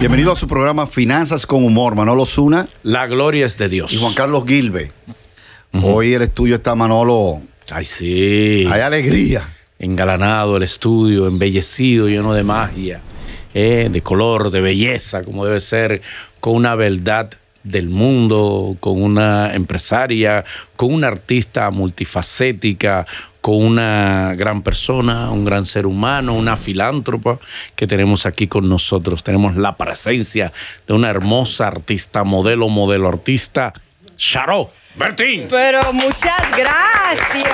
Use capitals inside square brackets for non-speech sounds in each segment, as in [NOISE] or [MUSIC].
Bienvenido a su programa Finanzas con Humor, Manolo Zuna. La gloria es de Dios. Y Juan Carlos Gilbe. Hoy el estudio está Manolo. Ay, sí. Hay alegría. Engalanado el estudio, embellecido, lleno de magia, eh, de color, de belleza, como debe ser, con una verdad del mundo, con una empresaria, con una artista multifacética, con una gran persona, un gran ser humano, una filántropa que tenemos aquí con nosotros. Tenemos la presencia de una hermosa artista, modelo, modelo artista, Charo Bertín. Pero muchas gracias.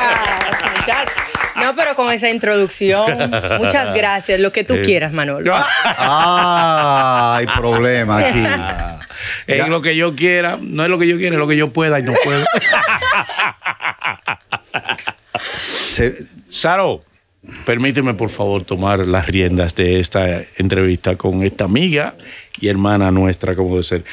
No, pero con esa introducción, muchas gracias. Lo que tú eh. quieras, Manolo. Ah, hay problema aquí. Es [LAUGHS] lo que yo quiera, no es lo que yo quiera, es lo que yo pueda y no puedo. [LAUGHS] Saro, permíteme por favor tomar las riendas de esta entrevista con esta amiga y hermana nuestra, como debe ser.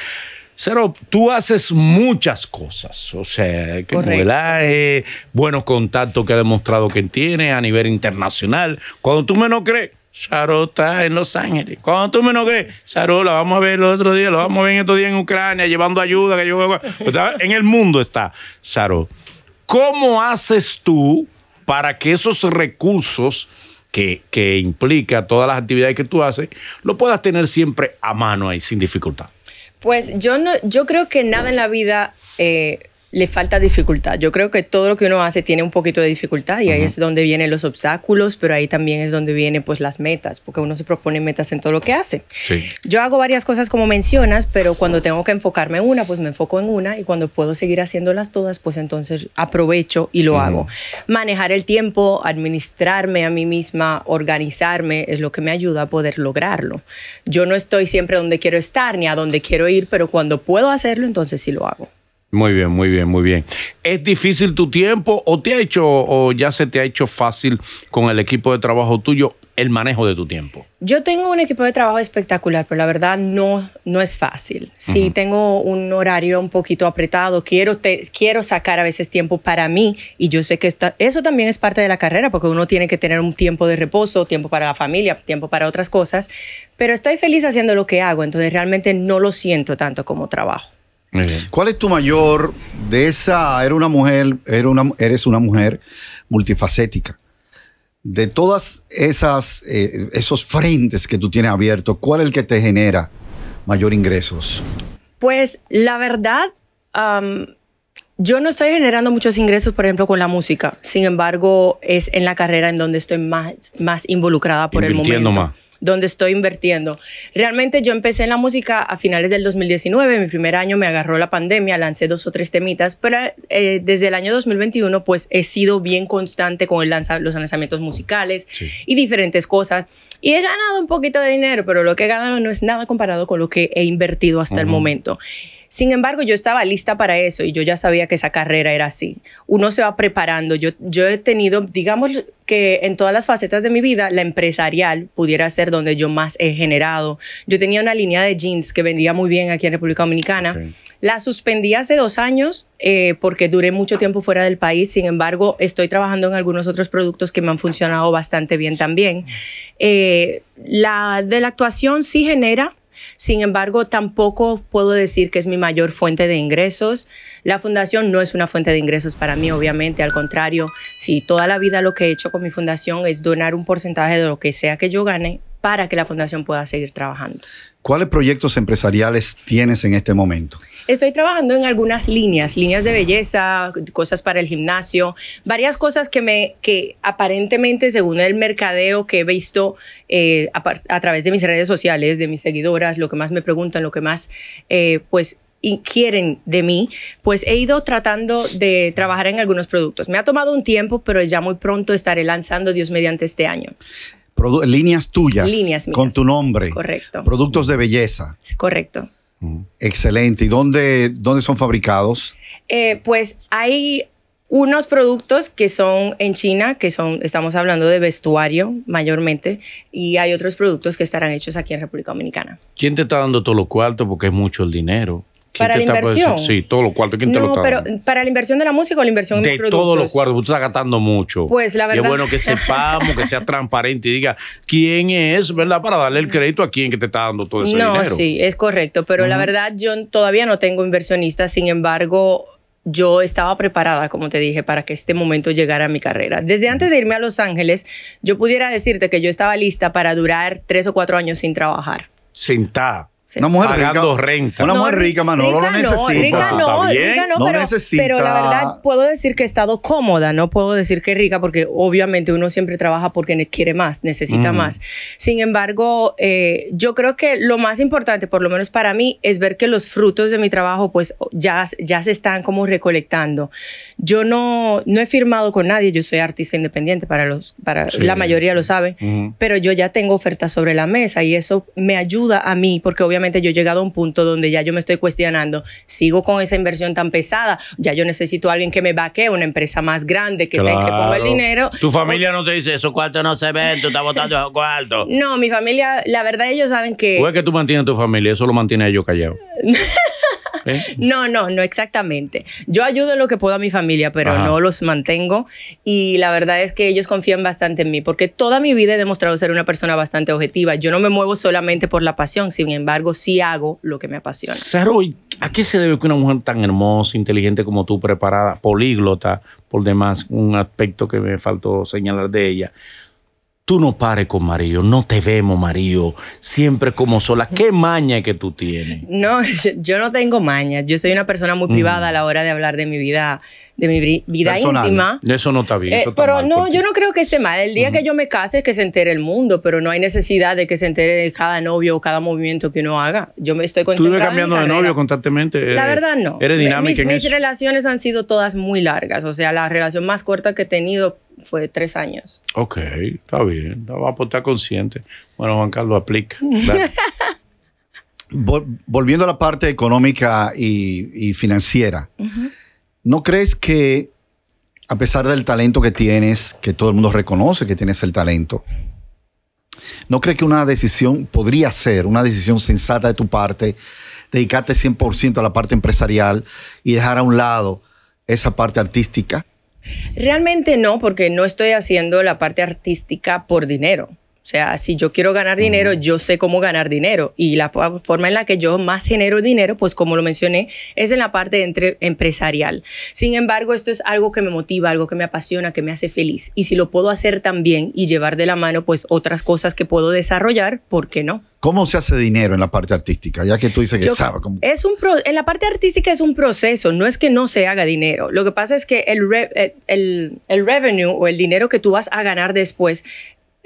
tú haces muchas cosas, o sea, que modelaje, buenos contactos que ha demostrado que tiene a nivel internacional. Cuando tú menos crees, Saro está en Los Ángeles. Cuando tú menos crees, Saro lo vamos a ver los otros días, lo vamos a ver estos días en Ucrania, llevando ayuda, que yo... en el mundo está Saro. ¿Cómo haces tú para que esos recursos que, que implica todas las actividades que tú haces, lo puedas tener siempre a mano ahí, sin dificultad. Pues yo no, yo creo que nada en la vida eh, le falta dificultad. Yo creo que todo lo que uno hace tiene un poquito de dificultad y ahí es donde vienen los obstáculos, pero ahí también es donde vienen pues las metas, porque uno se propone metas en todo lo que hace. Yo hago varias cosas como mencionas, pero cuando tengo que enfocarme en una, pues me enfoco en una y cuando puedo seguir haciéndolas todas, pues entonces aprovecho y lo hago. Manejar el tiempo, administrarme a mí misma, organizarme es lo que me ayuda a poder lograrlo. Yo no estoy siempre donde quiero estar ni a donde quiero ir, pero cuando puedo hacerlo, entonces sí lo hago. Muy bien, muy bien, muy bien. ¿Es difícil tu tiempo o te ha hecho o ya se te ha hecho fácil con el equipo de trabajo tuyo el manejo de tu tiempo? Yo tengo un equipo de trabajo espectacular, pero la verdad no, no es fácil. Sí, tengo un horario un poquito apretado. Quiero, quiero sacar a veces tiempo para mí y yo sé que eso también es parte de la carrera porque uno tiene que tener un tiempo de reposo, tiempo para la familia, tiempo para otras cosas. Pero estoy feliz haciendo lo que hago, entonces realmente no lo siento tanto como trabajo. ¿Cuál es tu mayor de esa? Era una mujer, era una, eres una mujer multifacética. De todas esas eh, esos frentes que tú tienes abiertos, ¿cuál es el que te genera mayor ingresos? Pues la verdad, yo no estoy generando muchos ingresos, por ejemplo, con la música. Sin embargo, es en la carrera en donde estoy más, más involucrada por el momento donde estoy invirtiendo. Realmente yo empecé en la música a finales del 2019, mi primer año me agarró la pandemia, lancé dos o tres temitas, pero eh, desde el año 2021 pues he sido bien constante con el lanza los lanzamientos musicales y diferentes cosas. Y he ganado un poquito de dinero, pero lo que he ganado no es nada comparado con lo que he invertido hasta el momento. Sin embargo, yo estaba lista para eso y yo ya sabía que esa carrera era así. Uno se va preparando. Yo, he tenido, digamos que en todas las facetas de mi vida, la empresarial pudiera ser donde yo más he generado. Yo tenía una línea de jeans que vendía muy bien aquí en República Dominicana. La suspendí hace dos años eh, porque duré mucho tiempo fuera del país. Sin embargo, estoy trabajando en algunos otros productos que me han funcionado bastante bien también. Eh, la de la actuación sí genera sin embargo, tampoco puedo decir que es mi mayor fuente de ingresos. La fundación no es una fuente de ingresos para mí, obviamente. Al contrario, si toda la vida lo que he hecho con mi fundación es donar un porcentaje de lo que sea que yo gane para que la fundación pueda seguir trabajando. ¿Cuáles proyectos empresariales tienes en este momento? Estoy trabajando en algunas líneas, líneas de belleza, cosas para el gimnasio, varias cosas que me que aparentemente según el mercadeo que he visto eh, a, través de mis redes sociales, de mis seguidoras, lo que más me preguntan, lo que más eh, pues quieren de mí, pues he ido tratando de trabajar en algunos productos. Me ha tomado un tiempo, pero ya muy pronto estaré lanzando Dios mediante este año líneas tuyas. Líneas Con tu nombre. Correcto. Productos de belleza. Correcto. Mm. Excelente. ¿Y dónde, dónde son fabricados? Eh, pues hay unos productos que son en China, que son, estamos hablando de vestuario mayormente, y hay otros productos que estarán hechos aquí en República Dominicana. ¿Quién te está dando todo lo cuarto? Porque es mucho el dinero para la pues, inversión. Sí, todos los cuartos. ¿Quién no, pero para la inversión de la música o la inversión de los productos. todos los cuartos. Tú estás gastando mucho. Pues la verdad. Y bueno que sepamos, que sea transparente y diga quién es, ¿verdad? Para darle el crédito a quien que te está dando todo ese dinero. No, sí, es correcto. Pero la verdad, yo todavía no tengo inversionistas. Sin embargo, yo estaba preparada, como te dije, para que este momento llegara a mi carrera. Desde antes de irme a Los Ángeles, yo pudiera decirte que yo estaba lista para durar tres o cuatro años sin trabajar. Sin ta una mujer rica. renta. Una mujer rica, Manolo, no, lo necesita. Rica no, rica no, pero, necesita. pero la verdad puedo decir que he estado cómoda, no puedo decir que rica, porque obviamente uno siempre trabaja porque quiere más, necesita más. Sin embargo, eh, yo creo que lo más importante, por lo menos para mí, es ver que los frutos de mi trabajo pues ya, ya se están como recolectando. Yo no, no he firmado con nadie, yo soy artista independiente, para, los, para la mayoría lo saben, pero yo ya tengo ofertas sobre la mesa y eso me ayuda a mí, porque obviamente yo he llegado a un punto donde ya yo me estoy cuestionando, sigo con esa inversión tan pesada, ya yo necesito a alguien que me vaquee, una empresa más grande que, tenga que ponga el dinero. Tu familia no te dice, esos cuartos no se ven, tú estás botando esos cuartos. No, mi familia, la verdad ellos saben que... ¿O es que tú mantienes tu familia? Eso lo mantiene ellos callados. [LAUGHS] ¿Eh? No, no, no exactamente. Yo ayudo en lo que puedo a mi familia, pero no los mantengo y la verdad es que ellos confían bastante en mí porque toda mi vida he demostrado ser una persona bastante objetiva. Yo no me muevo solamente por la pasión, sin embargo, sí hago lo que me apasiona. Saro, ¿a qué se debe que una mujer tan hermosa, inteligente como tú, preparada, políglota, por demás, un aspecto que me faltó señalar de ella, tú no pares con Mario, no te vemos Mario, siempre como sola. ¿Qué mm. maña que tú tienes? No, [LAUGHS] yo no tengo maña. Yo soy una persona muy mm. privada a la hora de hablar de mi vida, de mi vida íntima. Eso no está bien. Eh, pero no, yo no creo que esté mal. El día que yo me case es que se entere el mundo, pero no hay necesidad de que se entere cada novio o cada movimiento que uno haga. Yo me estoy consciente. Tú cambiando de novio constantemente. la verdad no. Eres dinámica mis, mis relaciones han sido todas muy largas. O sea, la relación más corta que he tenido fue tres años. Ok, está bien, vamos a estar consciente. Bueno, Juan Carlos, aplica. [LAUGHS] Volviendo a la parte económica y, financiera, ¿no crees que a pesar del talento que tienes, que todo el mundo reconoce que tienes el talento, ¿no crees que una decisión podría ser una decisión sensata de tu parte, dedicarte 100% a la parte empresarial y dejar a un lado esa parte artística? Realmente no, porque no estoy haciendo la parte artística por dinero. O sea, si yo quiero ganar dinero, yo sé cómo ganar dinero. Y la forma en la que yo más genero dinero, pues como lo mencioné, es en la parte entre empresarial. Sin embargo, esto es algo que me motiva, algo que me apasiona, que me hace feliz. Y si lo puedo hacer también y llevar de la mano, pues otras cosas que puedo desarrollar, ¿por qué no? ¿Cómo se hace dinero en la parte artística? Ya que tú dices que sabes. Es un en la parte artística es un proceso, no es que no se haga dinero. Lo que pasa es que el, el, revenue o el dinero que tú vas a ganar después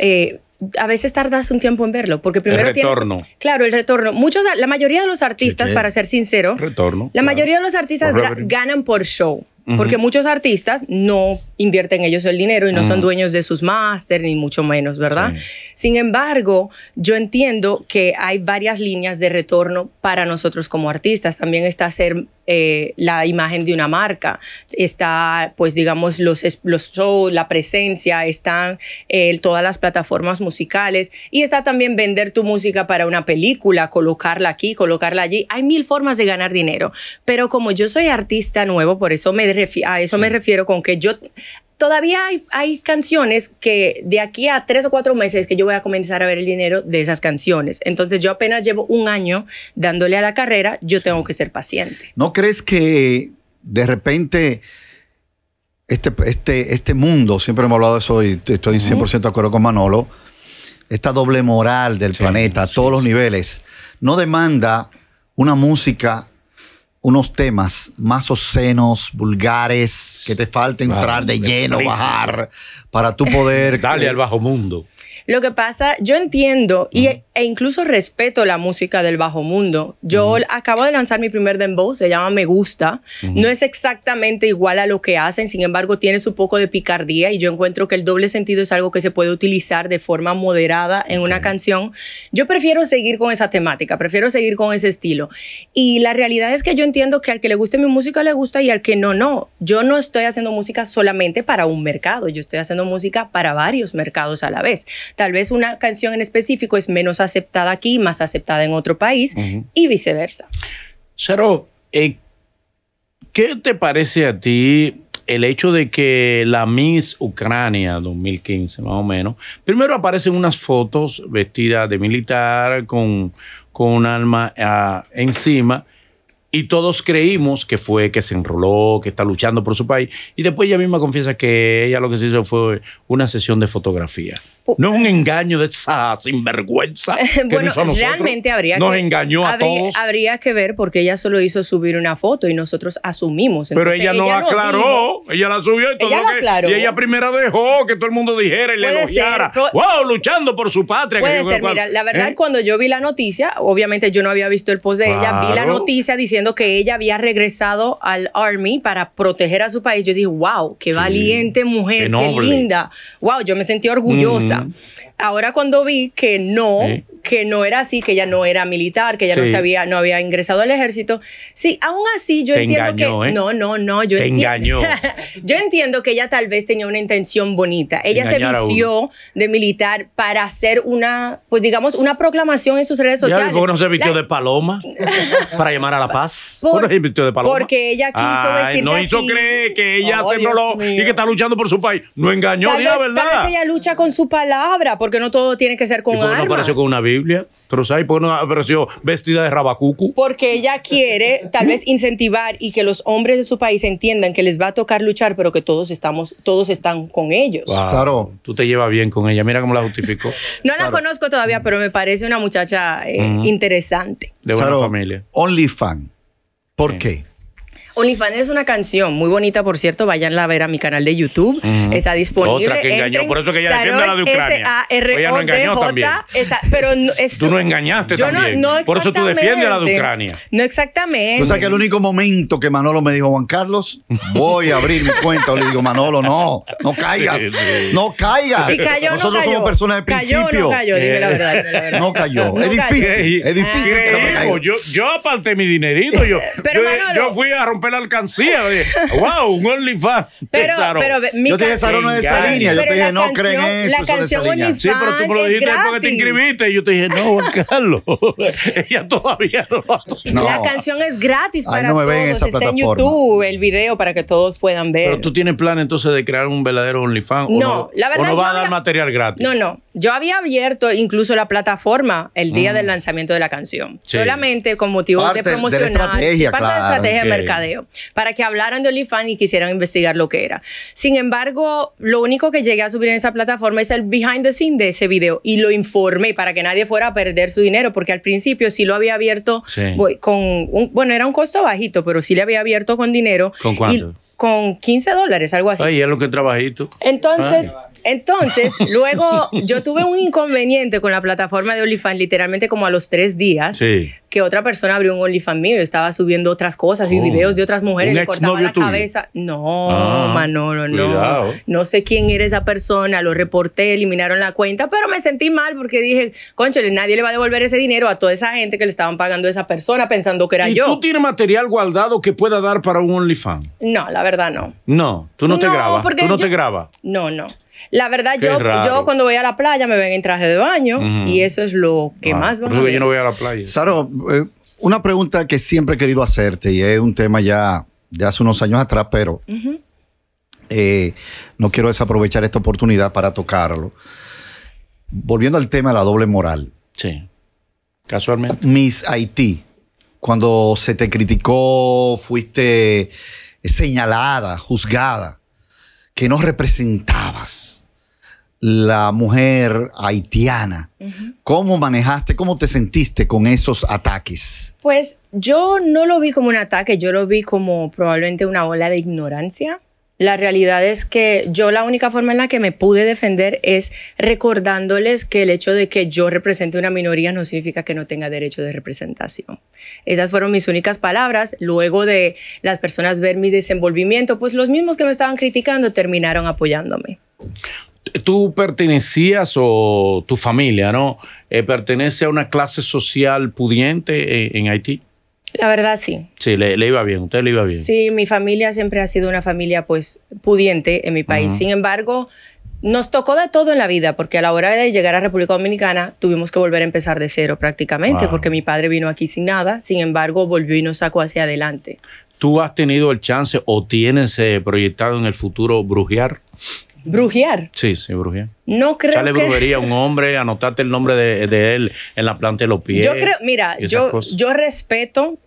eh, a veces tardas un tiempo en verlo, porque primero el retorno. claro, el retorno. Muchos, la mayoría de los artistas, para ser sincero, retorno, la mayoría de los artistas ganan por show porque muchos artistas no invierten ellos el dinero y no son dueños de sus máster, ni mucho menos, ¿verdad? Sin embargo, yo entiendo que hay varias líneas de retorno para nosotros como artistas. También está ser eh, la imagen de una marca, está, pues, digamos, los, los shows, la presencia, están eh, todas las plataformas musicales y está también vender tu música para una película, colocarla aquí, colocarla allí. Hay mil formas de ganar dinero, pero como yo soy artista nuevo, por eso me a eso me refiero con que yo todavía hay, hay, canciones que de aquí a tres o cuatro meses que yo voy a comenzar a ver el dinero de esas canciones. Entonces yo apenas llevo un año dándole a la carrera, yo tengo que ser paciente. ¿No crees que de repente... Este, este, este mundo, siempre hemos hablado de eso y estoy 100% de acuerdo con Manolo, esta doble moral del planeta a todos los niveles, no demanda una música unos temas más obscenos, vulgares, que te falta entrar de lleno, bajar, para tu poder... Dale al bajo mundo. Lo que pasa, yo entiendo e incluso respeto la música del bajo mundo. Yo acabo de lanzar mi primer dembow, se llama Me Gusta. No es exactamente igual a lo que hacen, sin embargo, tiene su poco de picardía y yo encuentro que el doble sentido es algo que se puede utilizar de forma moderada en una canción. Yo prefiero seguir con esa temática, prefiero seguir con ese estilo. Y la realidad es que yo entiendo que al que le guste mi música le gusta y al que no, no. Yo no estoy haciendo música solamente para un mercado, yo estoy haciendo música para varios mercados a la vez. Tal vez una canción en específico es menos aceptada aquí, más aceptada en otro país y viceversa. Charo, eh, ¿qué te parece a ti el hecho de que la Miss Ucrania 2015, más o menos, primero aparecen unas fotos vestidas de militar con, un arma ah, encima? Y todos creímos que fue que se enroló, que está luchando por su país. Y después ella misma confiesa que ella lo que se hizo fue una sesión de fotografía. Oh. No es un engaño de esa sinvergüenza. [LAUGHS] Que bueno, nos realmente habría nos engañó a todos. Habría que ver porque ella solo hizo subir una foto y nosotros asumimos. Pero ella, no aclaró, ella la subió y todo lo que, aclaró. Y ella primero dejó que todo el mundo dijera y le elogiara. ¡Wow! Luchando por su patria. Puede ser, mira, la verdad ¿Eh? cuando yo vi la noticia, obviamente yo no había visto el post de ella, vi la noticia diciendo que ella había regresado al Army para proteger a su país. Yo dije, wow, qué valiente mujer, qué, linda. Wow, yo me sentí orgullosa. Ahora cuando vi que no, que no era así, que ella no era militar, que ella no sabía, no había ingresado al ejército. Sí, aún así yo entiendo que ¿eh? no, no, no, yo entiendo. Engañó. [LAUGHS] yo entiendo que ella tal vez tenía una intención bonita. Ella se vistió de militar para hacer una, pues digamos, una proclamación en sus redes sociales. ¿Por no se vistió de paloma [LAUGHS] para llamar a la paz? no se vistió de paloma? Porque ella quiso No hizo creer que ella se enroló y que está luchando por su país. No engañó, tal la verdad. ella lucha con su palabra, porque no todo tiene que ser con armas. apareció con una Biblia. Pero ¿sabes por qué no apareció vestida de rabacucu? Porque ella quiere tal vez incentivar y que los hombres de su país entiendan que les va a tocar luchar, pero que todos estamos, todos están con ellos. tú te llevas bien con ella. Mira cómo la justificó. [LAUGHS] no la conozco todavía, pero me parece una muchacha eh, interesante. De buena familia. Fan ¿Por qué? Unifan es una canción muy bonita, por cierto. Váyanla a ver a mi canal de YouTube. Está disponible. Otra que engañó. por eso que ella defiende a la de Ucrania. Ella no engañó también. pero tú no engañaste también. No, por eso tú defiendes a la de Ucrania. No exactamente. O sea que el único momento que Manolo me dijo, Juan Carlos, voy a abrir mi cuenta. Le digo, Manolo, no. No caigas. No caigas. Y cayó, Nosotros somos personas de principio. Cayó, no cayó. Eh. Dime la verdad. No cayó. es difícil. Es difícil. Yo, aparté mi dinerito. yo fui a romper la alcancía. ¡Wow! Un OnlyFans. Pero, pero mi yo te dije, esa no es esa línea. Yo te dije, no creen eso. La canción OnlyFans. Sí, pero tú me lo dijiste que te inscribiste. Y yo te dije, no, Carlos. [LAUGHS] Ella todavía no La canción es gratis para todos. Está en YouTube el video para que todos puedan ver. Pero tú tienes plan entonces de crear un verdadero OnlyFans. No, no, la verdad. O no va a dar material gratis. No, no. Yo había abierto incluso la plataforma el día del mm. lanzamiento de la canción, solamente con motivos de promocionar, estrategia, parte de la estrategia de mercadeo, para que hablaran de OnlyFans y quisieran investigar lo que era. Sin embargo, lo único que llegué a subir en esa plataforma es el behind the scene de ese video y lo informé para que nadie fuera a perder su dinero, porque al principio sí lo había abierto con, un, bueno, era un costo bajito, pero sí le había abierto con dinero. ¿Con cuánto? con 15 dólares, algo así. Ay, es lo que trabajito. Entonces, ah. Entonces, [LAUGHS] luego yo tuve un inconveniente con la plataforma de OnlyFans, literalmente como a los tres días, que otra persona abrió un OnlyFans mío. y estaba subiendo otras cosas y oh. videos de otras mujeres. Le cortaba la cabeza. No, ah, Manolo, no. No sé quién era esa persona. Lo reporté, eliminaron la cuenta, pero me sentí mal porque dije, conchale, nadie le va a devolver ese dinero a toda esa gente que le estaban pagando a esa persona pensando que era ¿Y yo. ¿Tú tienes material guardado que pueda dar para un OnlyFans? No, la verdad no. No, tú no, te grabas. Tú no te grabas. No, no. La verdad, yo, yo cuando voy a la playa me ven en traje de baño y eso es lo que ah, más más va. Yo no voy a la playa. Saro, eh, una pregunta que siempre he querido hacerte y es un tema ya de hace unos años atrás, pero eh, no quiero desaprovechar esta oportunidad para tocarlo. Volviendo al tema de la doble moral. Sí. Casualmente. Miss Haití, cuando se te criticó, fuiste señalada, juzgada que no representabas la mujer haitiana. ¿Cómo manejaste, cómo te sentiste con esos ataques? Pues yo no lo vi como un ataque, yo lo vi como probablemente una ola de ignorancia la realidad es que yo la única forma en la que me pude defender es recordándoles que el hecho de que yo represente una minoría no significa que no tenga derecho de representación. Esas fueron mis únicas palabras. Luego de las personas ver mi desenvolvimiento, pues los mismos que me estaban criticando terminaron apoyándome. Tú pertenecías o tu familia, ¿no? Eh, ¿Pertenece a una clase social pudiente eh, en Haití? La verdad, sí. Sí, le, iba bien, usted le iba bien. Sí, mi familia siempre ha sido una familia pues pudiente en mi país. Sin embargo, nos tocó de todo en la vida, porque a la hora de llegar a República Dominicana tuvimos que volver a empezar de cero prácticamente, porque mi padre vino aquí sin nada, sin embargo volvió y nos sacó hacia adelante. ¿Tú has tenido el chance o tienes eh, proyectado en el futuro brujear? Brujear. Sí, sí, brujear. No creo Sale que... brujería un hombre, anotate el nombre de, él en la planta de los pies. Yo creo, mira, yo, yo respeto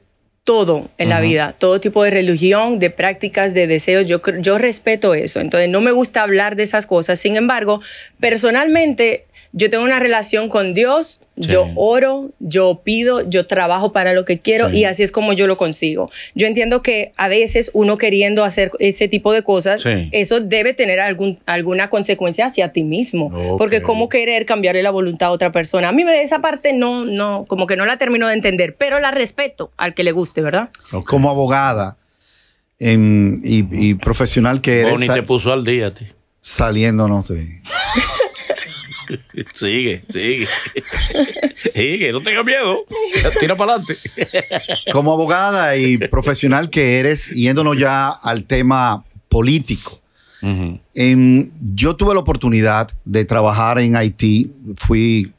todo en la vida, todo tipo de religión, de prácticas, de deseos, yo, yo respeto eso. Entonces no me gusta hablar de esas cosas. Sin embargo, personalmente yo tengo una relación con Dios, yo oro, yo pido, yo trabajo para lo que quiero y así es como yo lo consigo. Yo entiendo que a veces uno queriendo hacer ese tipo de cosas, eso debe tener alguna consecuencia hacia ti mismo, porque cómo querer cambiarle la voluntad a otra persona. A mí esa parte no, no, como que no la termino de entender, pero la respeto al que le guste, ¿verdad? Como abogada y, profesional que eres. ni te puso al día, tío. Saliéndonos de... [LAUGHS] Sigue, sigue. Sigue, no tengas miedo. Tira para adelante. Como abogada y profesional que eres, yéndonos ya al tema político. yo tuve la oportunidad de trabajar en Haití. Fui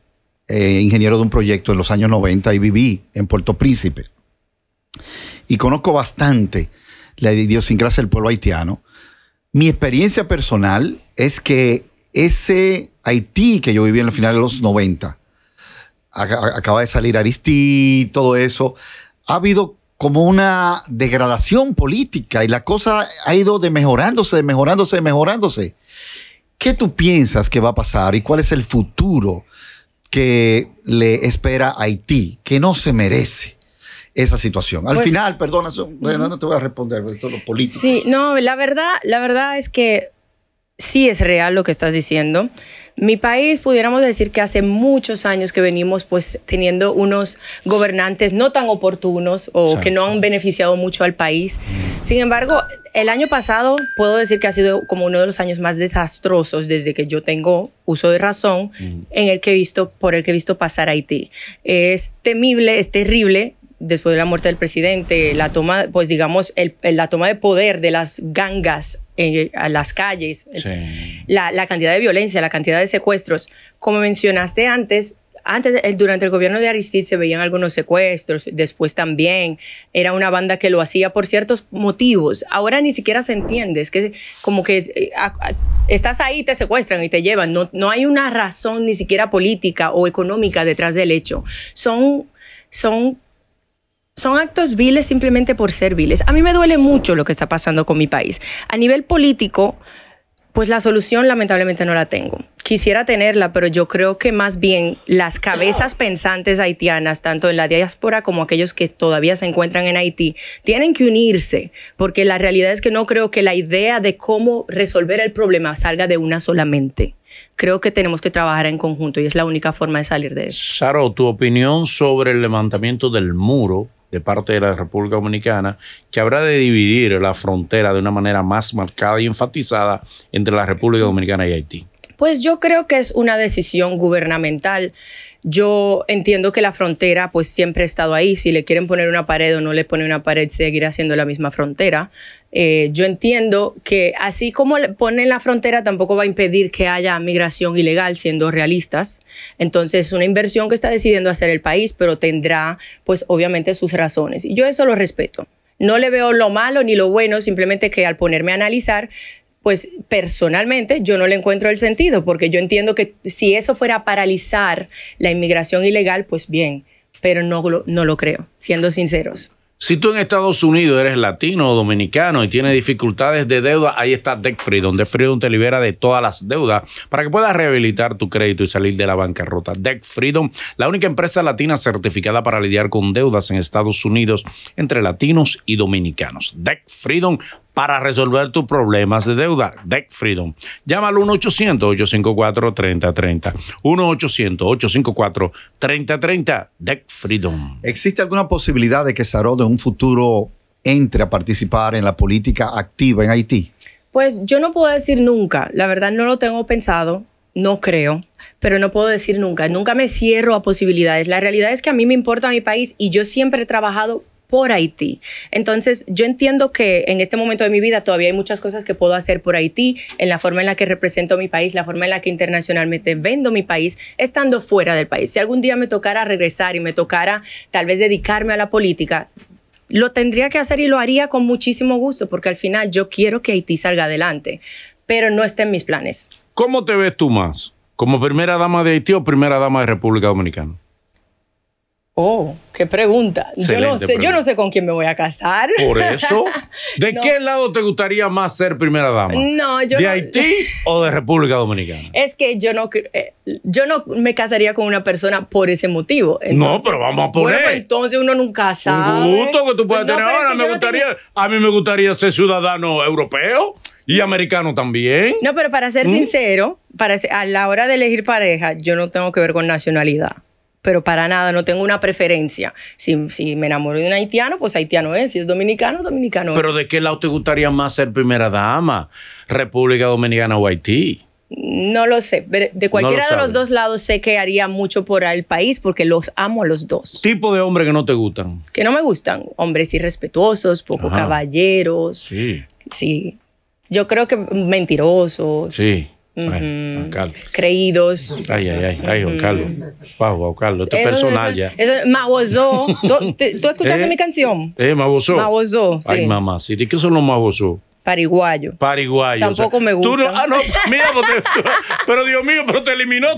eh, ingeniero de un proyecto en los años 90 y viví en Puerto Príncipe. Y conozco bastante la idiosincrasia del pueblo haitiano. Mi experiencia personal es que ese Haití, que yo viví en el final de los 90. Acaba de salir Aristí, todo eso. Ha habido como una degradación política y la cosa ha ido de mejorándose, de mejorándose, de mejorándose. ¿Qué tú piensas que va a pasar y cuál es el futuro que le espera a Haití, que no se merece? esa situación. Al pues, final, perdona, no te voy a responder, esto es lo político. Sí, no, la verdad, la verdad es que sí es real lo que estás diciendo. Mi país, pudiéramos decir que hace muchos años que venimos pues teniendo unos gobernantes no tan oportunos o que no han beneficiado mucho al país. Sin embargo, el año pasado puedo decir que ha sido como uno de los años más desastrosos desde que yo tengo uso de razón mm. en el que he visto por el que he visto pasar Haití. Es temible, es terrible después de la muerte del presidente, la toma, pues digamos, el, la toma de poder de las gangas en, eh, a las calles, la, la, cantidad de violencia, la cantidad de secuestros. Como mencionaste antes, antes durante el gobierno de Aristide se veían algunos secuestros, después también era una banda que lo hacía por ciertos motivos. Ahora ni siquiera se entiende, es que como que eh, estás ahí, te secuestran y te llevan. No, no hay una razón ni siquiera política o económica detrás del hecho. Son, son son actos viles simplemente por ser viles. A mí me duele mucho lo que está pasando con mi país. A nivel político, pues la solución lamentablemente no la tengo. Quisiera tenerla, pero yo creo que más bien las cabezas pensantes haitianas, tanto en la diáspora como aquellos que todavía se encuentran en Haití, tienen que unirse, porque la realidad es que no creo que la idea de cómo resolver el problema salga de una solamente. Creo que tenemos que trabajar en conjunto y es la única forma de salir de eso. Saro, tu opinión sobre el levantamiento del muro de parte de la República Dominicana, que habrá de dividir la frontera de una manera más marcada y enfatizada entre la República Dominicana y Haití? Pues yo creo que es una decisión gubernamental yo entiendo que la frontera pues siempre ha estado ahí, si le quieren poner una pared o no le ponen una pared, seguirá siendo la misma frontera. Eh, yo entiendo que así como le ponen la frontera, tampoco va a impedir que haya migración ilegal, siendo realistas. Entonces es una inversión que está decidiendo hacer el país, pero tendrá pues obviamente sus razones. Y yo eso lo respeto. No le veo lo malo ni lo bueno, simplemente que al ponerme a analizar, pues personalmente yo no le encuentro el sentido, porque yo entiendo que si eso fuera a paralizar la inmigración ilegal, pues bien, pero no, no lo creo, siendo sinceros. Si tú en Estados Unidos eres latino o dominicano y tienes dificultades de deuda, ahí está Deck Freedom. Deck Freedom te libera de todas las deudas para que puedas rehabilitar tu crédito y salir de la bancarrota. Deck Freedom, la única empresa latina certificada para lidiar con deudas en Estados Unidos entre latinos y dominicanos. Deck Freedom para resolver tus problemas de deuda. Debt Freedom. Llámalo al 1-800-854-3030. 1-800-854-3030. Debt Freedom. ¿Existe alguna posibilidad de que Sarod en un futuro entre a participar en la política activa en Haití? Pues yo no puedo decir nunca. La verdad no lo tengo pensado. No creo, pero no puedo decir nunca. Nunca me cierro a posibilidades. La realidad es que a mí me importa mi país y yo siempre he trabajado por Haití. Entonces, yo entiendo que en este momento de mi vida todavía hay muchas cosas que puedo hacer por Haití, en la forma en la que represento mi país, la forma en la que internacionalmente vendo mi país, estando fuera del país. Si algún día me tocara regresar y me tocara tal vez dedicarme a la política, lo tendría que hacer y lo haría con muchísimo gusto, porque al final yo quiero que Haití salga adelante, pero no está en mis planes. ¿Cómo te ves tú más? ¿Como primera dama de Haití o primera dama de República Dominicana? Oh, qué pregunta. Yo no, sé, yo no, sé, con quién me voy a casar. Por eso. [LAUGHS] ¿De qué lado te gustaría más ser primera dama? No, ¿De Haití [LAUGHS] o de República Dominicana? Es que yo no, eh, yo no me casaría con una persona por ese motivo. no, pero vamos a poner. Bueno, pues, entonces uno nunca sabe. Un gusto que tú puedas tener ahora. Me gustaría, A mí me gustaría ser ciudadano europeo. Y americano también. No, pero para ser mm. sincero, para, a la hora de elegir pareja, yo no tengo que ver con nacionalidad pero para nada, no tengo una preferencia. Si, me enamoro de un haitiano, pues haitiano es. Si es dominicano, dominicano es. Pero ¿de qué lado te gustaría más ser primera dama? ¿República Dominicana o Haití? No lo sé. De cualquiera de los dos lados sé que haría mucho por el país porque los amo a los dos. ¿Tipo de hombre que no te gustan? Que no me gustan. Hombres irrespetuosos, poco caballeros. Sí. Sí. Yo creo que mentirosos. Sí creídos. Ay, ay, ay, ay, Juan Carlos. Wow, Juan Carlos, personal ya. Mabozó. ¿Tú, escuchaste eh, mi canción? Eh, Mabozó. Mabozó, Ay, mamá, sí. di qué son los Mabozó? Pariguayo. Pariguayo. Tampoco me gusta. no, ah, no, mira, pues [LAUGHS] pero Dios mío, pero te eliminó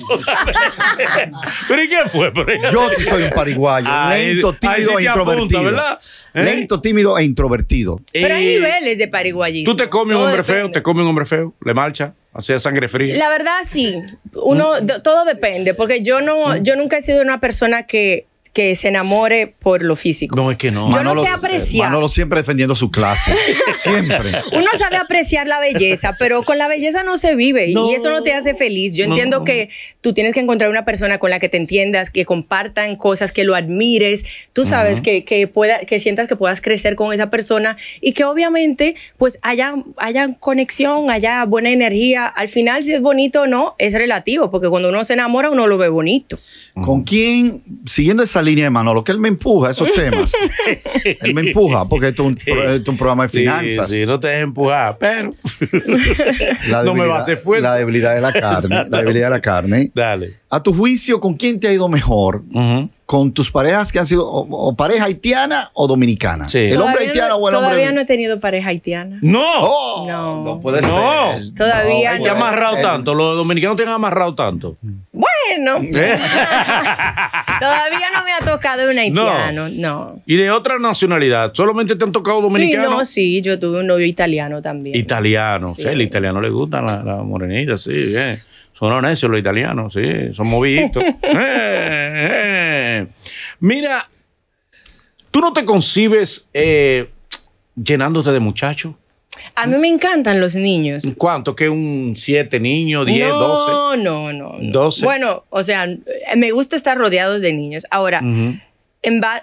[LAUGHS] ¿Pero y qué fue? Yo sí soy un pariguayo. lento, tímido e introvertido. ¿verdad? ¿Eh? Lento, tímido e introvertido. Pero hay eh, niveles de pariguayismo. Tú te comes un hombre feo, te comes un hombre feo, le marcha. O sangre fría. La verdad, sí. Uno, mm. todo depende, porque yo, no, yo nunca he sido una persona que que se enamore por lo físico. No, es que no. Yo no sé apreciar. Manolo siempre defendiendo su clase. [LAUGHS] siempre. Uno sabe apreciar la belleza, pero con la belleza no se vive y eso no te hace feliz. Yo entiendo que tú tienes que encontrar una persona con la que te entiendas, que compartan cosas, que lo admires. Tú sabes que, pueda, que sientas que puedas crecer con esa persona y que obviamente pues haya, haya conexión, haya buena energía. Al final, si es bonito o no, es relativo, porque cuando uno se enamora, uno lo ve bonito. ¿Con quién, siguiendo esa línea de lo que él me empuja esos temas. [LAUGHS] él me empuja, porque es un, programa de finanzas. Sí, no te dejes empujar, pero. [LAUGHS] [LAUGHS] no me va a hacer La debilidad de la carne. la debilidad de la carne. Dale. A tu juicio, ¿con quién te ha ido mejor? con tus parejas que han sido o, pareja haitiana o dominicana. Sí. El hombre haitiano no, o el hombre. Todavía no he tenido pareja haitiana. No. Oh, no. no. puede ser. No. Todavía no. Te amarrado tanto. Los dominicanos te han amarrado tanto. Bueno. [LAUGHS] Eh. [LAUGHS] todavía no me ha tocado un haitiano. No. ¿Y de otra nacionalidad? ¿Solamente te han tocado dominicanos? Sí, no, sí. Yo tuve un novio italiano también. Italiano. Sí, el italiano le gusta la, morenitas morenita, sí, bien. Son honestos los italianos, sí. Son moviditos. [LAUGHS] eh, eh mira, ¿tú no te concibes eh, llenándote de muchachos? A mí me encantan los niños. ¿Cuánto? ¿Que un siete niños, 10, 12? No, no, no, Bueno, o sea, me gusta estar rodeados de niños. Ahora,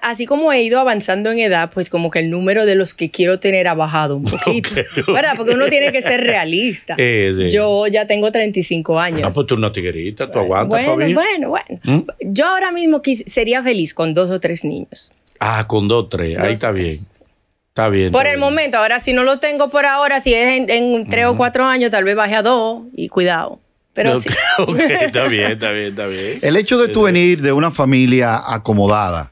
así como he ido avanzando en edad, pues como que el número de los que quiero tener ha bajado un [LAUGHS] poquito. ¿Verdad? Porque uno tiene que ser realista. [LAUGHS] Yo ya tengo 35 ah, años. Ah, pues tú una tiguerita, tú aguantas bueno, Bueno, bueno, ¿Mm? Yo ahora mismo sería feliz con dos o tres niños. Ah, con dos, tres. Ahí está bien. Está bien. Por el momento, ahora si no lo tengo por ahora, si es en, tres o mm. cuatro años, tal vez baje a dos y cuidado. Pero sí. [LAUGHS] ok, está bien, está bien, está bien. El hecho de tú venir de una familia acomodada,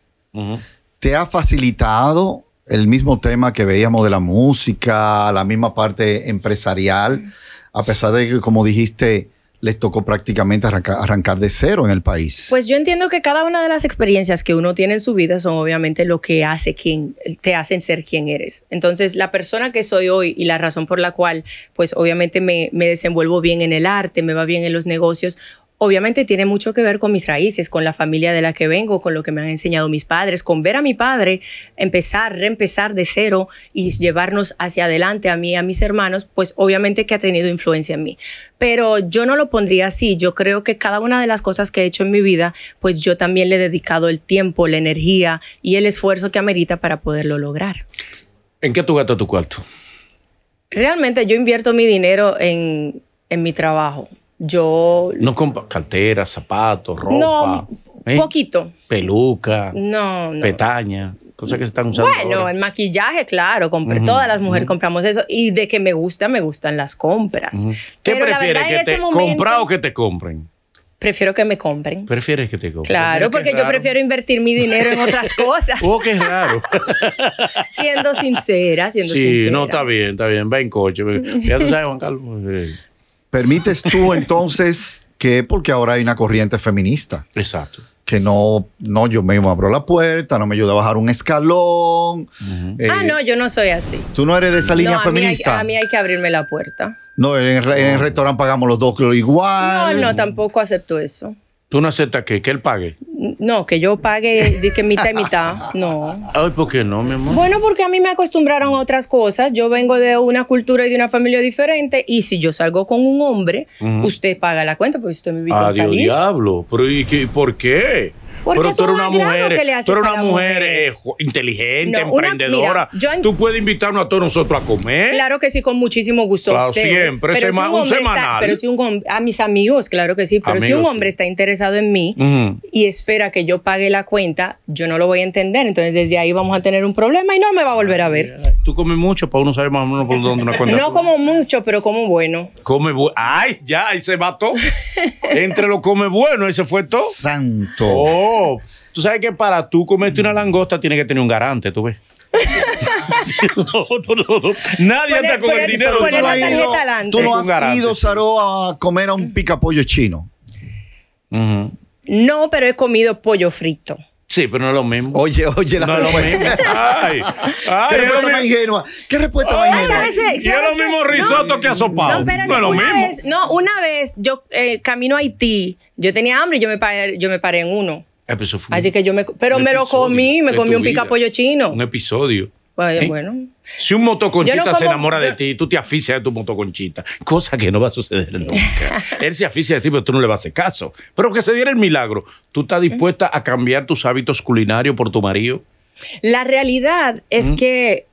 ¿Te ha facilitado el mismo tema que veíamos de la música, la misma parte empresarial, a pesar de que, como dijiste, les tocó prácticamente arrancar de cero en el país. Pues yo entiendo que cada una de las experiencias que uno tiene en su vida son obviamente lo que hace quien te hacen ser quien eres. Entonces, la persona que soy hoy y la razón por la cual, pues obviamente me desenvuelvo bien en el arte, me va bien en los negocios, obviamente tiene mucho que ver con mis raíces, con la familia de la que vengo, con lo que me han enseñado mis padres, con ver a mi padre empezar, reempezar de cero y llevarnos hacia adelante a mí y a mis hermanos, pues obviamente que ha tenido influencia en mí. Pero yo no lo pondría así, yo creo que cada una de las cosas que he hecho en mi vida, pues yo también le he dedicado el tiempo, la energía y el esfuerzo que amerita para poderlo lograr. ¿En qué tú gastas tu cuarto? Realmente yo invierto mi dinero en, en mi trabajo yo. No compra cartera zapatos, ropa. No, ¿eh? poquito. Peluca. No, Petaña. Cosas que se están usando. Bueno, el maquillaje, claro, compré, todas las mujeres compramos eso. Y de que me gusta, me gustan las compras. ¿Qué prefieres? ¿Que te este comprado o que te compren? Prefiero que me compren. ¿Prefieres que te compren? Claro, porque yo prefiero invertir mi dinero en otras [LAUGHS] cosas. ¡Oh, qué raro! [LAUGHS] siendo sincera, siendo sincera. Sí, no, está bien, está bien. Va en coche. Ya tú sabes, Juan Carlos. [LAUGHS] ¿Permites tú [LAUGHS] entonces que, porque ahora hay una corriente feminista? Exacto. Que no, no, yo mismo abro la puerta, no me ayuda a bajar un escalón. Eh, ah, no, yo no soy así. ¿Tú no eres de esa línea feminista? a mí hay que abrirme la puerta. No, en, el, el restaurante pagamos los dos igual. No, no, tampoco acepto eso. ¿Tú no aceptas que, que él pague? No, que yo pague que mitad y mitad, [LAUGHS] no. Ay, ¿por qué no, mi amor? Bueno, porque a mí me acostumbraron a otras cosas. Yo vengo de una cultura y de una familia diferente y si yo salgo con un hombre, usted paga la cuenta porque usted me invitó a salir. diablo! ¿Pero y qué, por qué? Porque pero tú eres una mujer, una mujer, eh, inteligente, emprendedora. tú puedes invitarnos a todos nosotros a comer. Claro que sí, con muchísimo gusto. siempre, pero si un, semanal. a mis amigos, claro que sí. Pero si un hombre está interesado en mí y espera que yo pague la cuenta, yo no lo voy a entender. Entonces desde ahí vamos a tener un problema y no me va a volver a ver. Tú comes mucho para uno saber más o menos por dónde una cuenta. no como mucho, pero como bueno. Come bueno. Ay, ya, ahí se mató. [LAUGHS] Entre lo come bueno, se fue todo. Santo. Oh, Oh, tú sabes que para tú comerte una langosta tiene que tener un garante, tú ves. [LAUGHS] no, no, no, Nadie anda con el dinero. Tú, no has ido, Saro, a comer a un picapollo chino. No, pero he comido pollo frito. Sí, pero no es lo mismo. Oye, oye, la no es [LAUGHS] Ay, ay, ¿Qué respuesta más ingenua? ¿Qué respuesta más a y es lo mismo risotto que asopado. No, pero no lo mismo. no, una vez yo eh, camino a Haití, yo tenía hambre y yo me paré, yo me paré en uno. Ah, Así que yo me. Pero me lo comí, me comí un picapollo chino. Un episodio. Vaya, ¿Eh? bueno. Si un motoconchita se enamora de ti, tú te aficias de tu motoconchita, cosa que no va a suceder [LAUGHS] nunca. Él se aficia de ti, pero tú no le vas a hacer caso. Pero que se diera el milagro, ¿tú estás dispuesta a cambiar tus hábitos culinarios por tu marido? La realidad es ¿Mm? que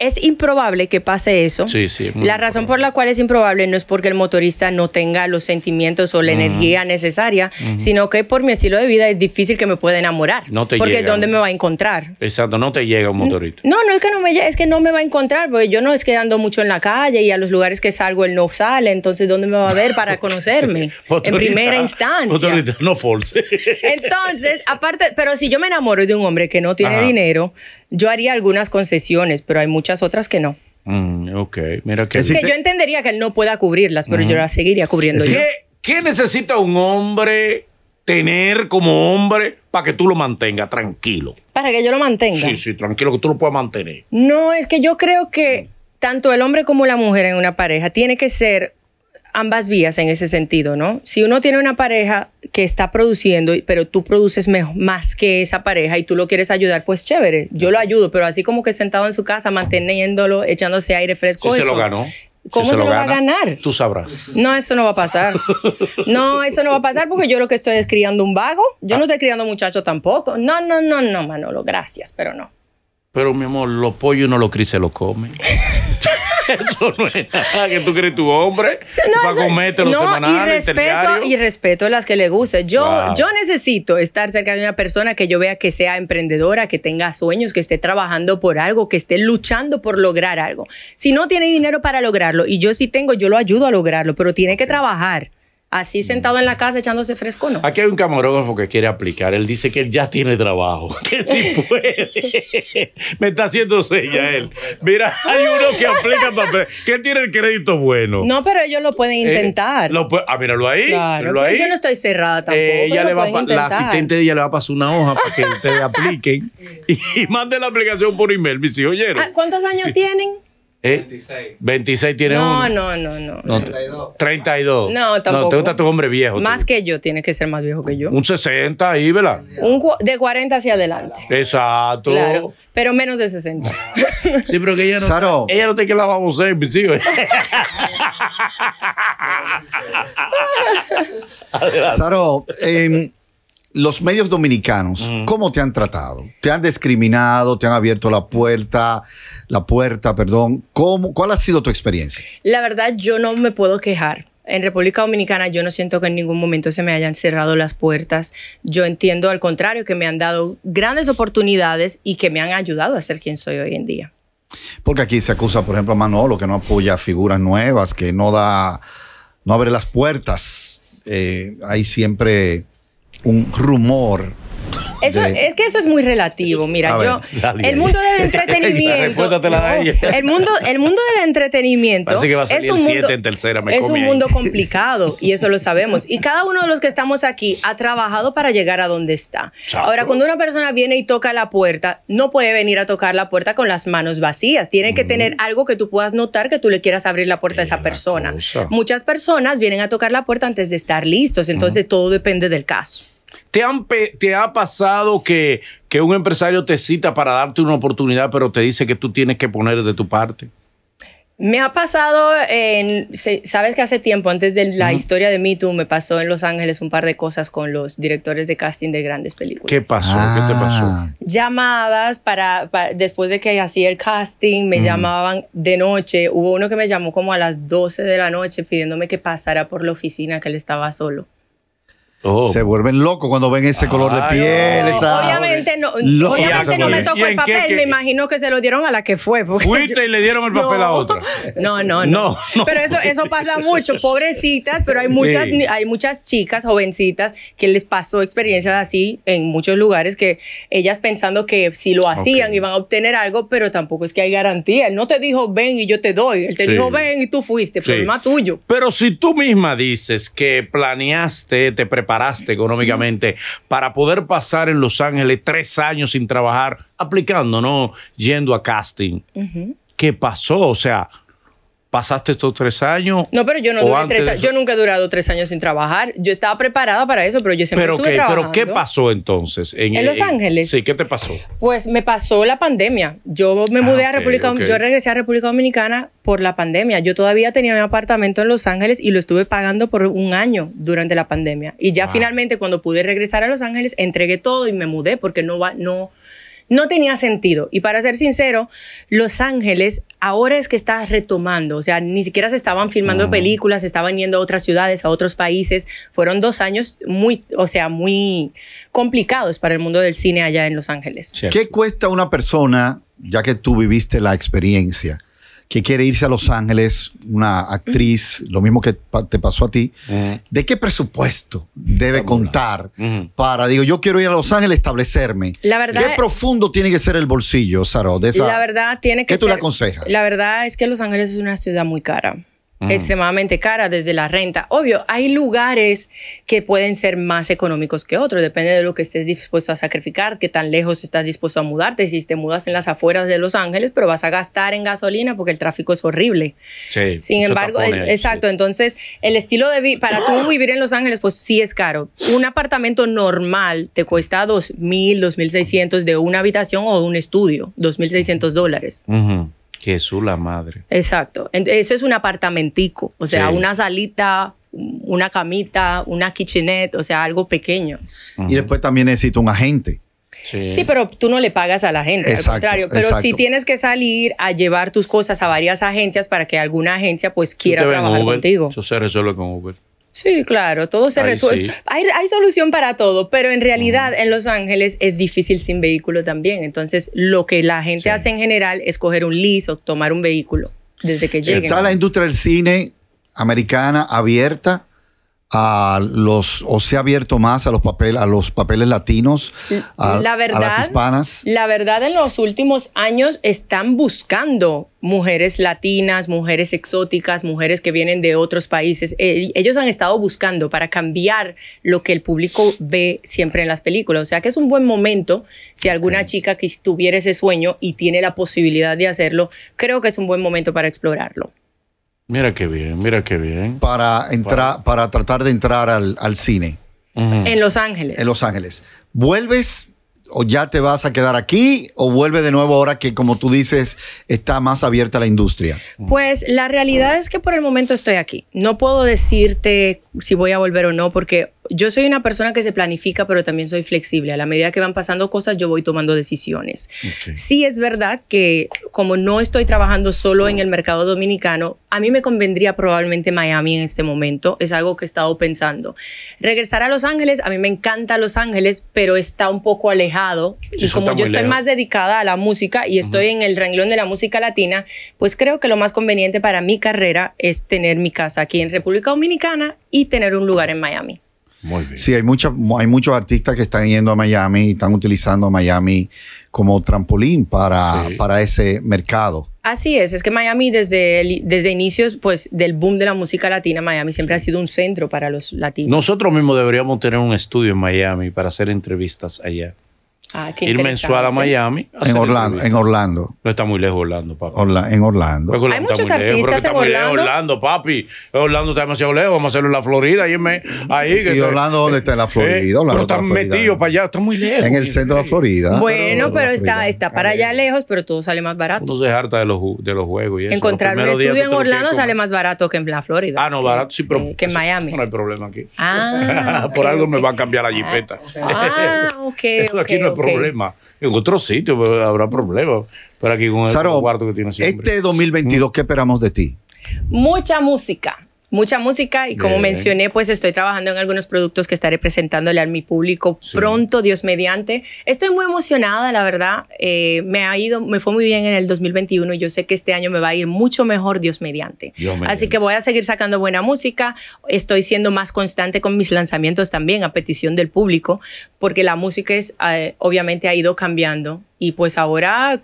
es improbable que pase eso. Sí, sí, la razón por la cual es improbable no es porque el motorista no tenga los sentimientos o la energía necesaria, sino que por mi estilo de vida es difícil que me pueda enamorar. No te porque ¿dónde me va a encontrar? Exacto, no te llega un motorista. No, no es que no me es que no me va a encontrar, porque yo no es que ando mucho en la calle y a los lugares que salgo él no sale, entonces ¿dónde me va a ver para [LAUGHS] conocerme? en primera instancia. Motorista, no force. [LAUGHS] entonces, aparte, pero si yo me enamoro de un hombre que no tiene dinero, yo haría algunas concesiones, pero hay muchas otras que no. Mm, ok, mira que... Es que yo entendería que él no pueda cubrirlas, pero yo las seguiría cubriendo yo. ¿Qué necesita un hombre tener como hombre para que tú lo mantengas tranquilo? Para que yo lo mantenga. Sí, sí, tranquilo, que tú lo puedas mantener. No, es que yo creo que tanto el hombre como la mujer en una pareja tiene que ser ambas vías en ese sentido, ¿no? Si uno tiene una pareja que está produciendo, pero tú produces más que esa pareja y tú lo quieres ayudar, pues chévere, yo lo ayudo, pero así como que sentado en su casa, manteniéndolo, echándose aire fresco. ¿Cómo se lo ganó. ¿Cómo se, lo, va a ganar? Tú sabrás. No, eso no va a pasar. No, eso no va a pasar porque yo lo que estoy es criando un vago. Yo no ah. estoy criando muchacho tampoco. No, no, no, no, Manolo, gracias, pero no. Pero mi amor, los pollos no lo crí, se lo comen. [LAUGHS] eso no es nada que tú crees tu hombre. [LAUGHS] No, y respeto, y respeto a las que le guste Yo, yo necesito estar cerca de una persona que yo vea que sea emprendedora, que tenga sueños, que esté trabajando por algo, que esté luchando por lograr algo. Si no tiene dinero para lograrlo, y yo sí tengo, yo lo ayudo a lograrlo, pero tiene que trabajar así mm. sentado en la casa echándose fresco, ¿no? Aquí hay un camarógrafo que quiere aplicar. Él dice que él ya tiene trabajo, [LAUGHS] que si puede. Me está haciendo sella él. Mira, hay uno que aplica papel, que tiene el crédito bueno. No, pero ellos lo pueden eh, intentar. lo, ah, míralo ahí. Claro, Yo no estoy cerrada tampoco. Eh, ella le va la asistente de ella le va a pasar una hoja para que ustedes apliquen [LAUGHS] y, mande la aplicación por email, mis hijos. Ah, ¿Cuántos años tienen? 26. ¿Eh? 26 tiene un...? No, no, no, no. 32. 32. No, tampoco. No, te gusta tu hombre viejo. Más que yo, tiene que ser más viejo que yo. Un 60 ahí, ¿verdad? Un de 40 hacia adelante. Exacto. pero menos de 60. [LAUGHS] sí, pero que ella no. Saro. Ella no tiene que la vamos a hacer, Saro, eh, los medios dominicanos, mm. ¿cómo te han tratado? ¿Te han discriminado? ¿Te han abierto la puerta? La puerta, perdón. ¿Cuál ha sido tu experiencia? La verdad, yo no me puedo quejar. En República Dominicana yo no siento que en ningún momento se me hayan cerrado las puertas. Yo entiendo al contrario que me han dado grandes oportunidades y que me han ayudado a ser quien soy hoy en día. Porque aquí se acusa, por ejemplo, a Manolo que no apoya figuras nuevas, que no da, no abre las puertas. hay eh, siempre um rumor Es que eso es muy relativo. [LAUGHS] Mira, yo. el mundo del [LAUGHS] entretenimiento. el, mundo, el mundo del entretenimiento. Parece que va a es un, mundo, en tercera, me es un mundo [LAUGHS] complicado y eso lo sabemos. Y cada uno de los que estamos aquí ha trabajado para llegar a donde está. Ahora, cuando una persona viene y toca la puerta, no puede venir a tocar la puerta con las manos vacías. Tiene que mm. tener algo que tú puedas notar que tú le quieras abrir la puerta a esa persona. Muchas personas vienen a tocar la puerta antes de estar listos. Entonces, todo depende del caso. ¿Te, ha pasado que, un empresario te cita para darte una oportunidad, pero te dice que tú tienes que poner de tu parte? Me ha pasado, en, sabes que hace tiempo, antes de la historia de Me Too, me pasó en Los Ángeles un par de cosas con los directores de casting de grandes películas. ¿Qué pasó? ¿Qué te pasó? Ah. Llamadas para, después de que hacía el casting, me llamaban de noche. Hubo uno que me llamó como a las 12 de la noche pidiéndome que pasara por la oficina que él estaba solo. Oh. Se vuelven locos cuando ven ese color de piel. Oh. Obviamente no, obviamente no me tocó el papel. Me imagino que se lo dieron a la que fue. Fuiste y le dieron el papel a otra. [LAUGHS] No, no, no. pero eso, eso pasa mucho. Pobrecitas, pero hay muchas, hay muchas chicas jovencitas que les pasó experiencias así en muchos lugares que ellas pensando que si lo hacían iban a obtener algo, pero tampoco es que hay garantía. Él no te dijo ven y yo te doy. Él te dijo ven y tú fuiste. Problema tuyo. Pero si tú misma dices que planeaste, te preparaste paraste económicamente para poder pasar en Los Ángeles tres años sin trabajar, aplicando, ¿no? Yendo a casting. ¿Qué pasó? O sea, ¿Pasaste estos tres años? No, pero yo no duré Yo nunca he durado tres años sin trabajar. Yo estaba preparada para eso, pero yo siempre pero estuve qué, trabajando. ¿Pero qué pasó entonces? En, Los Ángeles. Sí, ¿qué te pasó? Pues me pasó la pandemia. Yo me ah, mudé a República Yo regresé a República Dominicana por la pandemia. Yo todavía tenía mi apartamento en Los Ángeles y lo estuve pagando por un año durante la pandemia. Y ya finalmente cuando pude regresar a Los Ángeles, entregué todo y me mudé porque no va, no no tenía sentido. Y para ser sincero, Los Ángeles ahora es que está retomando, o sea, ni siquiera se estaban filmando películas, se estaban yendo a otras ciudades, a otros países. Fueron dos años muy, o sea, muy complicados para el mundo del cine allá en Los Ángeles. ¿Qué cuesta una persona, ya que tú viviste la experiencia, que quiere irse a Los Ángeles, una actriz, lo mismo que te pasó a ti, ¿de qué presupuesto debe contar para, digo, yo quiero ir a Los Ángeles, establecerme? La verdad, ¿Qué profundo tiene que ser el bolsillo, Saro? De la verdad tiene que ¿Qué tú le aconsejas? La verdad es que Los Ángeles es una ciudad muy cara. Mm. extremadamente cara desde la renta. Obvio, hay lugares que pueden ser más económicos que otros, depende de lo que estés dispuesto a sacrificar, qué tan lejos estás dispuesto a mudarte, si te mudas en las afueras de Los Ángeles, pero vas a gastar en gasolina porque el tráfico es horrible. Sí, Sin embargo, exacto, entonces el estilo de vida, para tú vivir en Los Ángeles, pues sí es caro. Un apartamento normal te cuesta 2.000, 2.600 de una habitación o un estudio, 2.600 dólares. Jesús la madre. Exacto. Eso es un apartamentico, o sea, una salita, una camita, una kitchenette, o sea, algo pequeño. Y después también necesito un agente. Sí. pero tú no le pagas a la gente, al contrario. Pero si sí tienes que salir a llevar tus cosas a varias agencias para que alguna agencia pues quiera trabajar contigo. Eso se resuelve con Uber. Sí, claro, todo se resuelve. Hay, hay, solución para todo, pero en realidad en Los Ángeles es difícil sin vehículo también. Entonces, lo que la gente hace en general es coger un liso, o tomar un vehículo desde que lleguen. Está la industria del cine americana abierta a los o se ha abierto más a los papeles a los papeles latinos a, verdad, las hispanas la verdad en los últimos años están buscando mujeres latinas mujeres exóticas mujeres que vienen de otros países eh, ellos han estado buscando para cambiar lo que el público ve siempre en las películas o sea que es un buen momento si alguna chica que tuviera ese sueño y tiene la posibilidad de hacerlo creo que es un buen momento para explorarlo Mira qué bien, mira qué bien. Para entrar, para, tratar de entrar al, cine. En Los Ángeles. En Los Ángeles. ¿Vuelves o ya te vas a quedar aquí o vuelve de nuevo ahora que, como tú dices, está más abierta la industria? Pues la realidad es que por el momento estoy aquí. No puedo decirte si voy a volver o no porque yo soy una persona que se planifica, pero también soy flexible. A la medida que van pasando cosas, yo voy tomando decisiones. Sí es verdad que como no estoy trabajando solo en el mercado dominicano, a mí me convendría probablemente Miami en este momento. Es algo que he estado pensando. Regresar a Los Ángeles, a mí me encanta Los Ángeles, pero está un poco alejado. y como yo estoy más dedicada a la música y estoy en el renglón de la música latina, pues creo que lo más conveniente para mi carrera es tener mi casa aquí en República Dominicana y tener un lugar en Miami. Sí, hay, mucha, hay muchos artistas que están yendo a Miami y están utilizando a Miami como trampolín para, para ese mercado. Así es, es que Miami desde, desde inicios pues, del boom de la música latina, Miami siempre ha sido un centro para los latinos. Nosotros mismos deberíamos tener un estudio en Miami para hacer entrevistas allá. Ah, ir mensual a Miami. en Orlando, en Orlando. No está muy lejos Orlando, papi. en Orlando. Hay muchos artistas en Orlando. Lejos, Orlando, papi. Orlando está demasiado lejos. Vamos a hacerlo en la Florida. Ahí, ahí ¿Y Orlando dónde está? En la Florida. pero están metidos para allá. Está muy lejos. En el centro de la Florida. Bueno, pero, está, está para allá lejos, pero todo sale más barato. entonces es harta de los, de los juegos. Y eso. Encontrar un estudio en Orlando sale más barato que en la Florida. Ah, no, barato sí, pero... Que en Miami. No hay problema aquí. Ah. [LAUGHS] Por algo me va a cambiar la jipeta. Ah, ok, [LAUGHS] ok problema. En otro sitio pues, habrá problemas. Pero aquí con el cuarto que tiene siempre. Este 2022, ¿qué esperamos de ti? Mucha música mucha música y como mencioné, pues estoy trabajando en algunos productos que estaré presentándole a mi público pronto, Dios mediante. Estoy muy emocionada, la verdad. Eh, me ha ido, me fue muy bien en el 2021 y yo sé que este año me va a ir mucho mejor, Dios mediante. Así que voy a seguir sacando buena música. Estoy siendo más constante con mis lanzamientos también a petición del público, porque la música es, eh, obviamente ha ido cambiando y pues ahora,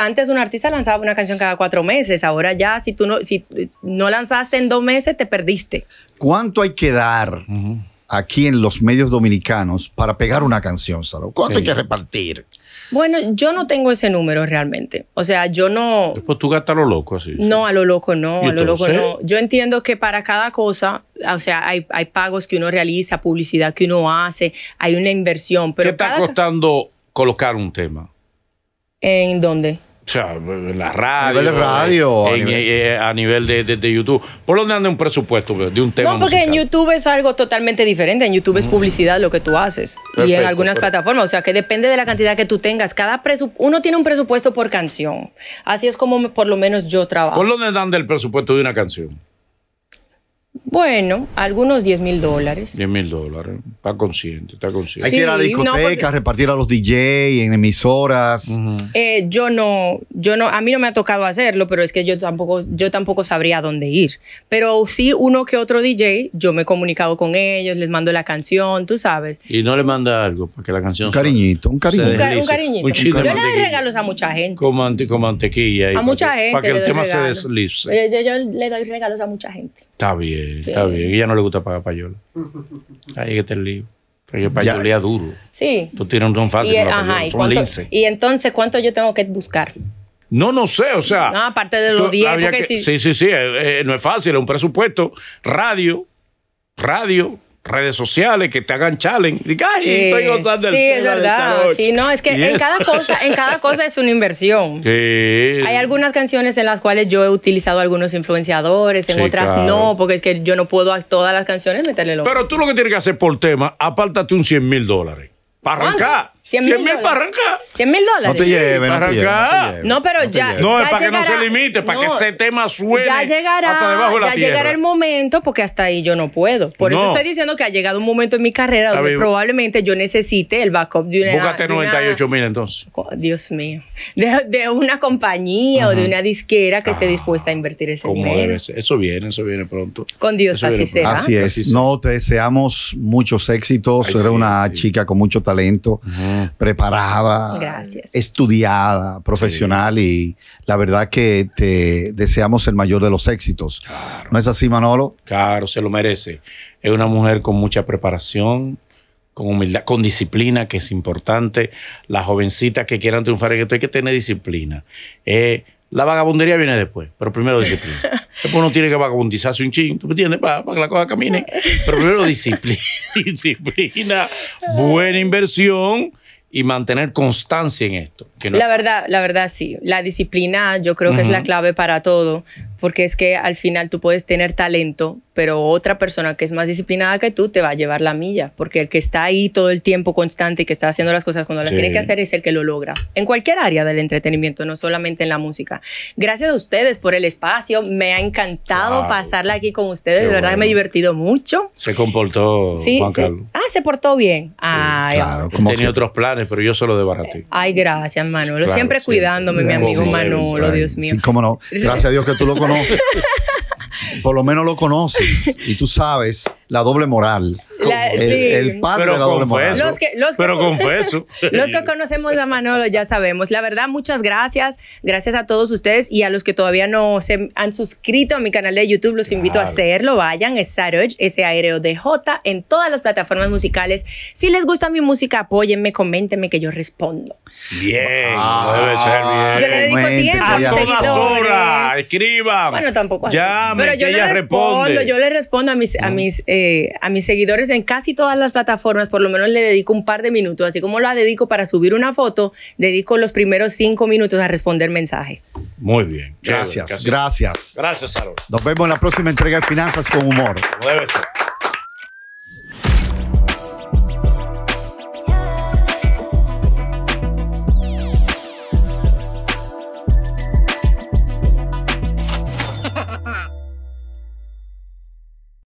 antes un artista lanzaba una canción cada cuatro meses, ahora ya si tú no, si no lanzaste en dos meses, te perdiste. ¿Cuánto hay que dar aquí en los medios dominicanos para pegar una canción, Salo? ¿Cuánto hay que repartir? Bueno, yo no tengo ese número realmente. O sea, yo no... después tú gastas a lo loco así. No, a lo loco no, a lo loco Yo entiendo que para cada cosa, o sea, hay, pagos que uno realiza, publicidad que uno hace, hay una inversión. Pero ¿Qué está costando colocar un tema? ¿En dónde? O sea, en la radio. Eh, eh, a nivel de radio. a nivel, de, YouTube. ¿Por dónde anda un presupuesto de un tema? No, porque en YouTube es algo totalmente diferente. En YouTube es mm. publicidad lo que tú haces. y en algunas plataformas. O sea, que depende de la cantidad que tú tengas. Cada Uno tiene un presupuesto por canción. Así es como por lo menos yo trabajo. ¿Por dónde anda el presupuesto de una canción? Bueno, algunos 10 mil dólares. 10 mil dólares. Está consciente, está consciente. Hay que ir a discotecas, repartir a los DJ en emisoras. Eh, yo no, yo no, a mí no me ha tocado hacerlo, pero es que yo tampoco, yo tampoco sabría dónde ir. Pero sí uno que otro DJ, yo me he comunicado con ellos, les mando la canción, tú sabes. Y no le manda algo porque la canción. Un cariñito, un cariñito. Un, cariñito. yo le doy regalos a mucha gente. Como mantequilla. Y a mucha gente. Para que el tema se deslice. yo, yo le doy regalos a mucha gente. Está bien está este, bien. Ella no le gusta pagar payola. Ahí [LAUGHS] que te lío. payola yo payolea duro. Sí. Tú tienes un son fácil. Y, y, entonces, ¿cuánto yo tengo que buscar? No, no sé, o sea. No, aparte de los 10, sí. sí, sí, eh, eh, no es fácil, es un presupuesto. Radio, radio, redes sociales que te hagan challenge. sí, es verdad. Sí, no, es que en cada [LAUGHS] cosa, en cada cosa es una inversión. Sí. Hay algunas canciones en las cuales yo he utilizado algunos influenciadores, en otras no, porque es que yo no puedo a todas las canciones meterle loco Pero tú lo que tienes que hacer por tema, apártate un 100 mil dólares. Para arrancar. 100 mil para arrancar. 100 mil dólares. No te lleves, Para arrancar. no, pero ya. No, es para que no se limite, para que ese tema suene. Ya llegará, hasta debajo de la ya llegará el momento, porque hasta ahí yo no puedo. Por eso estoy diciendo que ha llegado un momento en mi carrera donde probablemente yo necesite el backup de una. Búscate 98 mil entonces. Dios mío. De, una compañía o de una disquera que esté ah, dispuesta a invertir ese dinero. Debe ser. Eso viene, eso viene pronto. Con Dios, así será. Así es. no, te deseamos muchos éxitos. Era una chica con mucho talento preparada, estudiada, profesional y la verdad que te deseamos el mayor de los éxitos. ¿No es así, Manolo? Claro, se lo merece. Es una mujer con mucha preparación, con humildad, con disciplina, que es importante. Las jovencitas que quieran triunfar en esto hay que tener disciplina. Eh, la vagabundería viene después, pero primero disciplina. [LAUGHS] Después uno tiene que vagabundizarse un chingo me entiendes? Para, que la cosa camine. Pero primero disciplina. [LAUGHS] disciplina, buena inversión y mantener constancia en esto. la, verdad, la verdad, sí. La disciplina yo creo que es la clave para todo, porque es que al final tú puedes tener talento, pero otra persona que es más disciplinada que tú te va a llevar la milla, porque el que está ahí todo el tiempo constante y que está haciendo las cosas cuando las tiene que hacer es el que lo logra, en cualquier área del entretenimiento, no solamente en la música. Gracias a ustedes por el espacio, me ha encantado pasarla aquí con ustedes, de verdad me he divertido mucho. Se comportó Juan sí. Ah, se portó bien. Ay, claro, tenía otros planes, pero yo solo debaraté. Eh, ay, gracias, Manolo, siempre cuidándome, mi amigo Manolo, Dios mío. cómo no. [LAUGHS] Gracias a Dios que tú lo conoces. [LAUGHS] por lo menos lo conoces y tú sabes la doble moral pero confeso, los que, los pero confeso. [LAUGHS] los que conocemos a Manolo ya sabemos. La verdad, muchas gracias. Gracias a todos ustedes y a los que todavía no se han suscrito a mi canal de YouTube, los invito a hacerlo. Vayan, es Saroj, S-A-R-O-D-J, en todas las plataformas musicales. Si les gusta mi música, apóyenme, coméntenme que yo respondo. Bien, ah, debe ser bien. Yo le dedico tiempo a, todas horas. Escriban. Bueno, tampoco pero yo le respondo, yo le respondo a mis, a mm. mis, eh, a mis seguidores en casi todas las plataformas por lo menos le dedico un par de minutos, así como la dedico para subir una foto, dedico los primeros cinco minutos a responder mensaje. Muy bien. Gracias, gracias. Gracias, gracias Nos vemos en la próxima entrega de Finanzas con Humor. Muévese.